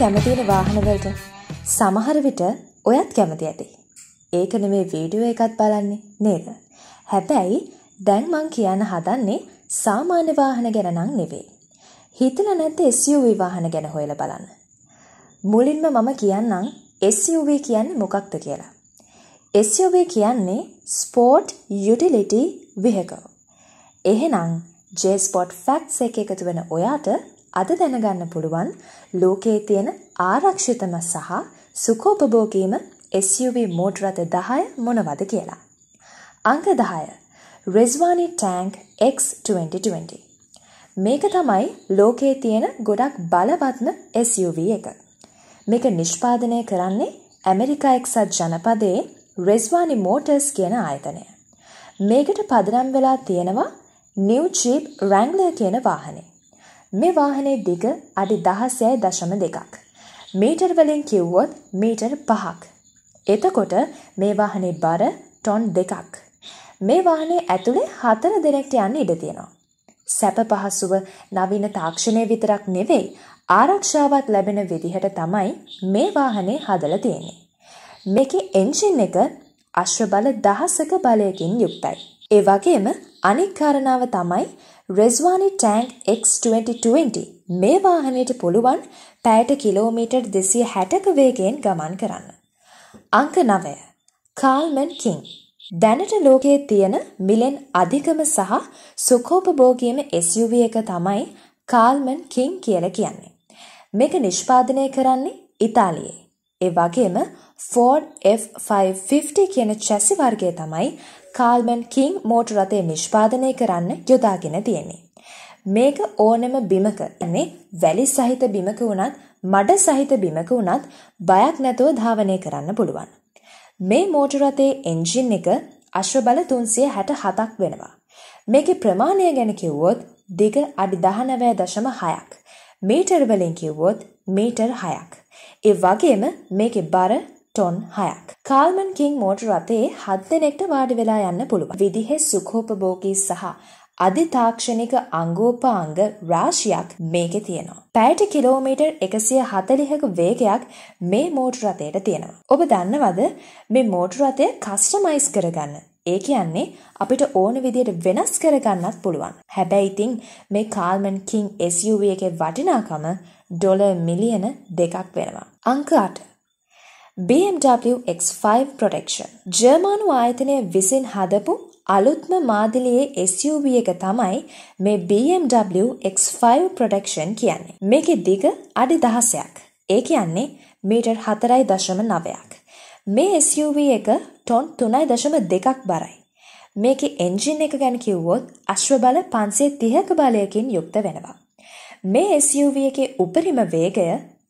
කැමතින වාහනවලට සමහර විට ඔයත් කැමති ඇති. ඒකන මේ වීඩියෝ එකත් බලන්නේ නේද. හැබැයි දැන් මං කියන්න හදන්නේ සාමාන්‍ය වාහන ගැනනම් නෙවේ. හිතල නැත්ත SUV වාහන ගැන හොයල බලන්න. මුලින්ම මම කියන්නම් SUV කියන්නේ මොකක්ද කියලා. SUV කියන්නේ ස්පෝට් යුටිලිටි විහකෝ. එහෙනම් ජේස්පොට් ෆැක්ස් එක එකතු වෙන ඔයාට අද දැනගන්න පුළුවන් ලෝකයේ තියෙන ආරක්ෂිතම සහ සුඛෝපභෝගීම SUV මෝටර රථ 10 මොනවද කියලා. අංක 10. Rizwani Tank X 2020. මේක තමයි ලෝකයේ තියෙන ගොඩක් බලවත්ම SUV එක. මේක නිෂ්පාදනය කරන්නේ ඇමරිකා එක්සත් ජනපදයේ Rizwani Motors කියන ආයතනය. මේකට පදනම් වෙලා තියෙනවා New Jeep Wrangler කියන වාහනේ. මේ වාහනේ දිග අඩි 16.2ක්. මීටර් වලින් කිව්වොත් මීටර් 5ක්. එතකොට මේ වාහනේ බර ටොන් 2ක්. මේ වාහනේ ඇතුලේ 4 දෙනෙක්ට යන්න ඉඩ තියෙනවා. සැප පහසුව නවීන තාක්ෂණය විතරක් නෙවෙයි ආරක්ෂාවත් ලැබෙන විදිහට තමයි මේ වාහනේ හදලා තියෙන්නේ. මේකේ එන්ජින් එක අශ්ව බල දහසක බලයකින් යුක්තයි. ඒ වගේම අනෙක් කාරණාව තමයි රෙස්වානි ටැන්ක් X2020 මේ වාහනයට පුළුවන් පැයට කිලෝමීටර් 260ක වේගයෙන් ගමන් කරන්න. අංක 9. කාල්මන් කිං දැනට ලෝකයේ තියෙන මිලෙන් අධිකම සහ සුඛෝපභෝගීම SUV එක තමයි කාල්මන් කිං කියලා කියන්නේ. මේක නිෂ්පාදනය කරන්නේ ඉතාලියේ. ඒ වගේම Ford F550 කියන චැසි වර්ගය තමයි කාල්මන් කිං මෝටර් රථය නිෂ්පාදනය කරන්න යොදාගෙන තියෙන්නේ. මේක ඕනෙම බිමක ඉන්නේ වැලි සහිත බිමක වුණත් මඩ සහිත බිමක වුණත් බයක් නැතෝ ධාවනය කරන්න පුළුවන්. මේ මෝටර් රථයේ එන්ජින් එක අශ්ව බල 367ක් වෙනවා. මේකේ ප්‍රමාණය ගැන කිව්වොත් දිග අඩි 19.6ක්. මීටර් වලින් කිව්වොත් මීටර් 6ක්. ඒ වගේම මේකේ බර ටොන් 6ක්. කාල්මන් කින් මෝටර් රථයේ හත් දෙනෙක්ට වාඩි වෙලා යන්න පුළුවන්. විදිහේ සුඛෝපභෝගී සහ අධිතාක්ෂණික අංගෝපාංග රාශියක් මේකේ තියෙනවා. පැයට කිලෝමීටර් 140ක වේගයක් මේ මෝටර් රථයට තියෙනවා. ඔබ දන්නවද මේ මෝටර් රථය කස්ටමයිස් කරගන්න ඒ කියන්නේ අපිට ඕන විදියට වෙනස් කරගන්නත් පුළුවන්. හැබැයි ඉතින් මේ කාල්මන් කින් SUV එකේ වටිනාකම ඩොලර් මිලියන දෙකක් වෙනවා. අංක 8 BMW X5 ප්‍රොටෙක්ෂන්. ජර්මානු ආයතනය විසින් හදපු අලුත්ම මාදිලියේ SUV එක තමයි මේ BMW X5 ප්‍රොටෙක්ෂන් කියන්නේ. මේකෙ දිග අඩි දහසයක්. ඒ කියන්නේ මීටර් හතරයි දශම නවයක්. මේ SUV එක ටොන් තුනයි දශම දෙකක් බරයි. මේක එන්ජින් එක ගැන කිව්වොත් අශ්ව බල පන්සේ තිහක බලයකින් යුක්ත වෙනවා. මේ SUV එක උපරිම වේගය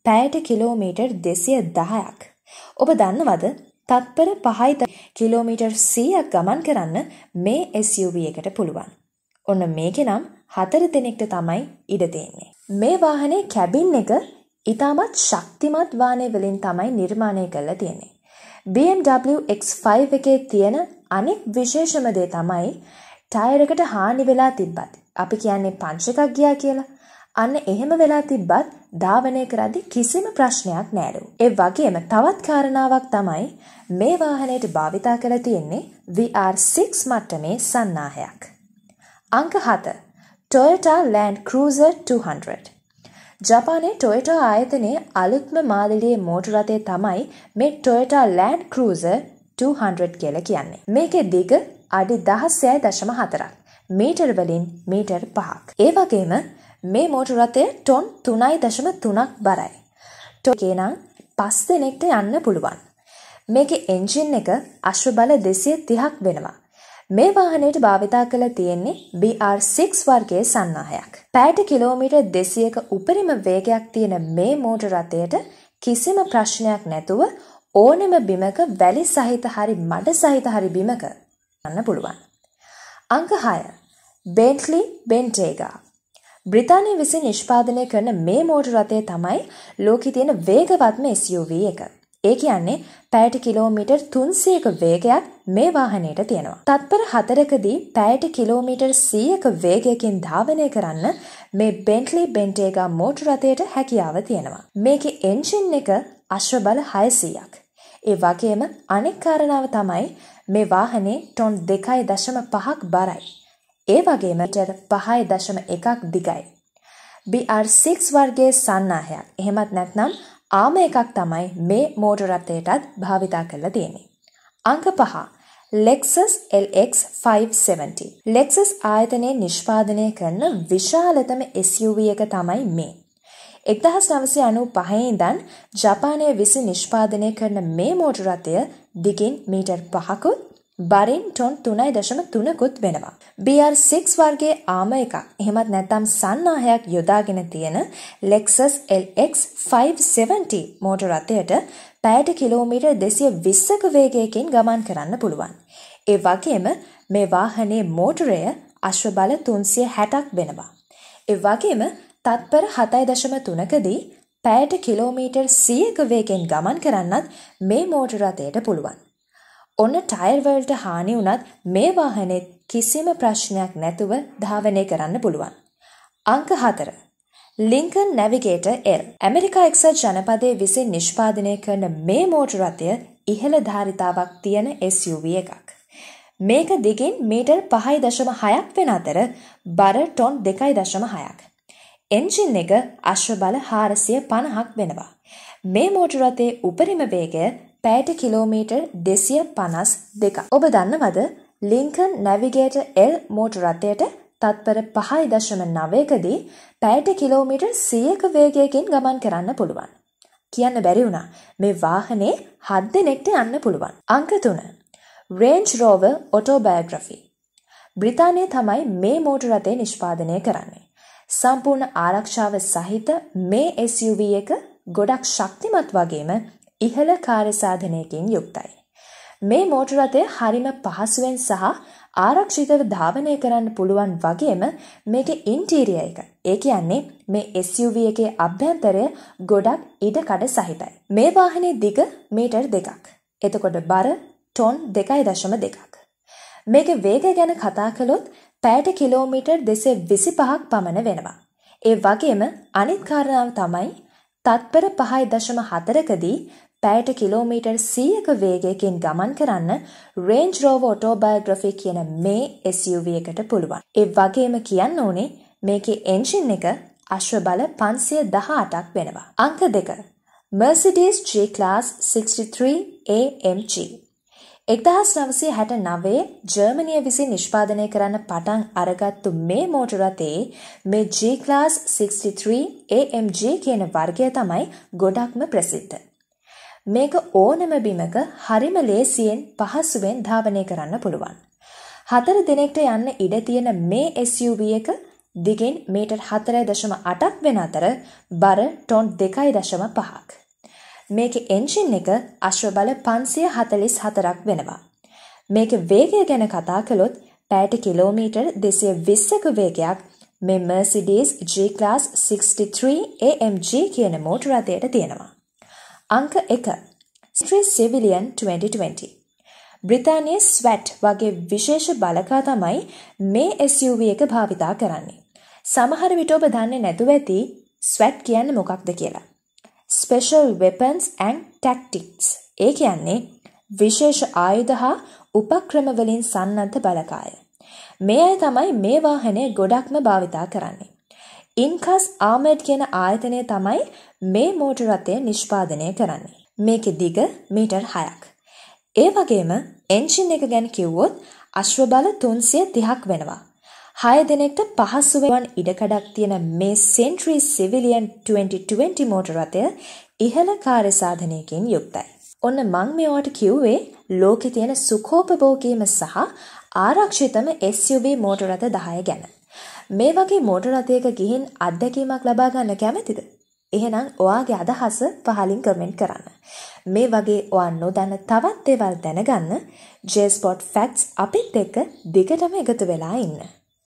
පෑයට කිලෝමීටර් දෙසිය දහයක්. ඔබ දන්නවද තත්පර 5යි කිලෝමීටර් 100ක් ගමන් කරන්න මේ SUV එකට පුළුවන්. ඔන්න මේකේ නම් හතර දෙනෙක්ට තමයි ඉඩ දෙන්නේ. මේ වාහනේ කැබින් එක ඉතාමත් ශක්තිමත් වාහනේ වලින් තමයි නිර්මාණය කරලා තියෙන්නේ. BMW X5 එකේ තියෙන අනෙක් විශේෂම දේ තමයි ටයර් එකට හානි වෙලා තිබ්බත් අපි කියන්නේ පංච එකක් ගියා කියලා. අන්න එහෙම වෙලා තිබ්බත් ධාවනය කරද්දී කිසිම ප්‍රශ්නයක් නෑලු. ඒ වගේම තවත් කාරණාවක් තමයි මේ වාහනයට භාවිතා කරලා තියෙන්නේ VR6 මට්ටමේ සන්නාහයක්. අංක 7 Toyota Land Cruiser 200 ජපානයේ Toyota ආයතනයේ අලුත්ම මාදලියේ මෝටර රථය තමයි මේ Toyota Land Cruiser 200 කියලා කියන්නේ. මේකේ දිග අඩි 16.4ක්. මීටර වලින් මීටර 5ක්. ඒ වගේම මේ මෝටු රථය ටොන් 3.3ක් බරයි. ටොකේ නම් 5 දෙනෙක්ට යන්න පුළුවන්. මේකේ එන්ජින් එක අශ්ව බල 230ක් වෙනවා. මේ වාහනයට භාවිතා කළ තියෙන්නේ BR6 වර්ගයේ සන්නාහයක්. පැයට කිලෝමීටර් 200ක උපරිම වේගයක් තියෙන මේ මෝටර රථයට කිසිම ප්‍රශ්නයක් නැතුව ඕනෙම බිමක වැලි සහිත හරි මඩ සහිත හරි බිමක යන්න පුළුවන්. අංක 6. බෙන්ට්ලි බෙන්ටේගා බ්‍රිතානය විසින් නිෂ්පාදනය කරන මේ මෝටර් රථය තමයි ලෝකෙ තියෙන වේගවත්ම SUV එක. ඒ කියන්නේ පැයට කිලෝමීටර් 300ක වේගයක් මේ වාහනයට තියෙනවා. තත්පර 4කදී පැයට කිලෝමීටර් 100ක වේගයකින් ධාවනය කරන්න මේ Bentley Bentayga මෝටර් රථයට හැකියාව තියෙනවා. මේකේ එන්ජින් එක අශ්ව බල 600ක්. ඒ වගේම අනෙක් කාරණාව තමයි මේ වාහනේ ටොන් 2.5ක් බරයි. ඒ වගේම ටර් 5.1ක් දිගයි. BR6 වර්ගයේ සන්නාහයක්. එහෙමත් නැත්නම් ආම එකක් තමයි මේ මෝටර රථයටත් භාවිතා කරලා තියෙන්නේ. අංක 5 Lexus LX 570. Lexus ආයතනයේ නිෂ්පාදනය කරන විශාලතම SUV එක තමයි මේ. 1995 ඉඳන් ජපානයේ විසි නිෂ්පාදනය කරන මේ මෝටර රථය දිගින් මීටර් 5කුත් බරින් ටොන් 3.3කුත් වෙනවා. BR6 වර්ගයේ ආම එකක්. එහෙමත් නැත්නම් සන්නාහයක් යොදාගෙන තියෙන Lexus LX 570 මෝටර රථයට පැයට කිලෝමීටර් 220ක වේගයකින් ගමන් කරන්න පුළුවන්. ඒ වගේම මේ වාහනේ මෝටරය අශ්ව බල 360ක් වෙනවා. ඒ වගේම තත්පර 7.3කදී පැයට කිලෝමීටර් 100ක වේගෙන් ගමන් කරන්නත් මේ මෝටර රථයට පුළුවන්. ඔන්න ටයර් වලට හානි වුණත් මේ වාහනේ කිසිම ප්‍රශ්නයක් නැතුව ධාවනය කරන්න පුළුවන්. අංක 4. ලින්කන් නැවිගේටර් L ඇමරිකා එක්සත් ජනපදයේ විසින් නිෂ්පාදනය කරන මේ මෝටර රථය ඉහළ ධාරිතාවක් තියෙන SUV එකක්. මේක දිගින් මීටර් 5.6ක් වෙන අතර බර ටොන් 2.6ක්. එන්ජින් එක අශ්ව බල 450ක් වෙනවා. මේ මෝටර රථයේ උපරිම වේගය පැයට කිලෝමීටර් දෙසිය පනස් දෙක. ඔබ දන්නවද ලිංකන් නැවිගේට එල් මෝට රථයට තත්පර පහයි දශම නවයකදී පැයට කිලෝමීටර් සියක වේගයකින් ගමන් කරන්න පුළුවන්. කියන්න බැරි වුණා මේ වාහනේ හත් දෙනෙක්ට යන්න පුළුවන්. අංක තුන. රේන්ජ් රෝව ඔටෝබයග්‍රෆි. බ්‍රිතානය තමයි මේ මෝට රථය නිෂ්පාදනය කරන්නේ. සම්පූර්ණ ආරක්ෂාව සහිත මේ SUV එක ගොඩක් ශක්තිමත් වගේම ඉහළ කාර්යසාධනයකින් යුක්තයි. මේ මෝටර රථය හරිම පහසුවෙන් සහ ආරක්ෂිතව ධාවනය කරන්න පුළුවන් වගේම මේකේ ඉන්ටීරියර් එක. ඒ කියන්නේ මේ SUV එකේ අභ්‍යන්තරය ගොඩක් ඉඩකඩ සහිතයි. මේ වාහනේ දිග මීටර් දෙකක්. එතකොට බර ටොන් 2.2ක්. මේකේ වේගය ගැන කතා කළොත් පැයට කිලෝමීටර් 225ක් පමණ වෙනවා. ඒ වගේම අනිත් කාරණාව තමයි තත්පර 5.4කදී පැයට කිලෝමීටර් 100ක වේගයකින් ගමන් කරන්න Range Rover Autobiography කියන මේ SUV එකට පුළුවන්. ඒ වගේම කියන්න ඕනේ මේකේ එන්ජින් එක අශ්ව බල 518ක් වෙනවා. අංක දෙක Mercedes G-Class 63 AMG 1969 ජර්මනිය විසින් නිෂ්පාදනය කරන්න පටන් අරගත්තු මේ මෝටර රථයේ මේ G-Class 63 AMG කියන වර්ගය තමයි ගොඩක්ම ප්‍රසිද්ධ. මේක ඕනම බිමක හරිම ලේසියෙන් පහසුවෙන් ධාවනය කරන්න පුළුවන්. හතර දිනෙකට යන්න ඉඩ තියෙන මේ SUV එක දිගින් මීටර් 4.8ක් වෙන අතර බර ටොන් 2.5ක්. මේකේ එන්ජින් එක අශ්ව බල 544ක් වෙනවා. මේකේ වේගය ගැන කතා කළොත් පැයට කිලෝමීටර් 220ක වේගයක් මේ Mercedes G-Class 63 AMG කියන මෝටර රථයට තියෙනවා. අංක 1. Century Civilian 2020. බ්‍රිතාන්‍යයේ SWAT වගේ විශේෂ බලකා තමයි මේ SUV එක භාවිතා කරන්නේ. සමහර විට ඔබ දන්නේ නැතුව ඇති SWAT කියන්නේ මොකක්ද කියලා. Special Weapons and Tactics. ඒ කියන්නේ විශේෂ ආයුධ හා උපක්‍රම වලින් සන්නද්ධ බලකාය. මේ අය තමයි මේ වාහනේ ගොඩක්ම භාවිතා කරන්නේ. ඉන්කස් ආමඩ් කියන ආයතනය තමයි මේ මෝටර් රථය නිෂ්පාදනය කරන්නේ. මේකේ දිග මීටර් 6ක්. ඒ වගේම එන්ජින් එක ගැන කිව්වොත් අශ්ව බල 330ක් වෙනවා. 6 දිනෙකට පහසුවෙන් ඉඩකඩක් තියෙන මේ Century Civilian 2020 මෝටර් රථය ඉහළ කාර්යසාධනයකින් යුක්තයි. ඔන්න මං මේවට කිව්වේ ලෝකේ තියෙන සුඛෝපභෝගීම සහ ආරක්ෂිතම SUV මෝටර් රථ 10 ගැන. මේ වගේ මෝටර් රථයක ගිහින් අත්දැකීමක් ලබා ගන්න කැමතිද? එහෙනම් ඔයාගේ අදහස පහලින් කමෙන්ට් කරන්න. මේ වගේ ඔයා නොදන්න තවත් දේවල් දැනගන්න J-Spot Facts අපිත් එක්ක දිගටම එකතු වෙලා ඉන්න.